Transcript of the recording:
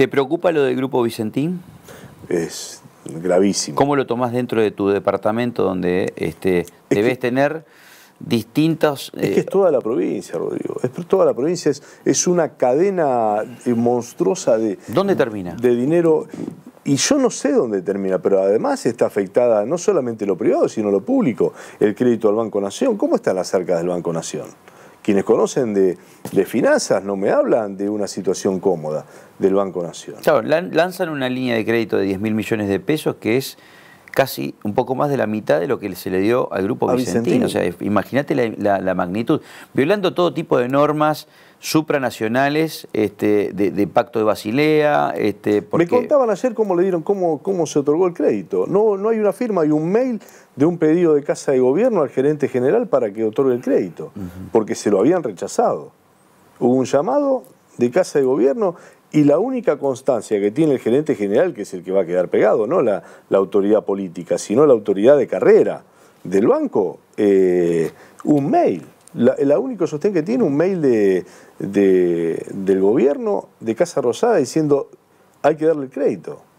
¿Te preocupa lo del Grupo Vicentín? Es gravísimo. ¿Cómo lo tomás dentro de tu departamento donde este, debes tener distintas... Es que eh, es toda la provincia, Rodrigo. Es toda la provincia. Es, es una cadena eh, monstruosa de... ¿Dónde termina? De dinero. Y yo no sé dónde termina, pero además está afectada no solamente lo privado, sino lo público. El crédito al Banco Nación. ¿Cómo están las arcas del Banco Nación? quienes conocen de, finanzas no me hablan de una situación cómoda del Banco Nacional. Claro, lanzan una línea de crédito de 10 mil millones de pesos que es casi un poco más de la mitad de lo que se le dio al grupo vicentino. O sea, imagínate la, magnitud. Violando todo tipo de normas supranacionales, este, de, Pacto de Basilea. Este, Me contaban ayer cómo le dieron, cómo, cómo se otorgó el crédito. No, no hay una firma, hay un mail de un pedido de Casa de Gobierno al gerente general para que otorgue el crédito, porque se lo habían rechazado. Hubo un llamado, de Casa de Gobierno y la única constancia que tiene el gerente general, que es el que va a quedar pegado, no la, autoridad política, sino la autoridad de carrera del banco, eh, un mail. La, la, único sostén que tiene un mail de, de, del gobierno de Casa Rosada diciendo hay que darle el crédito.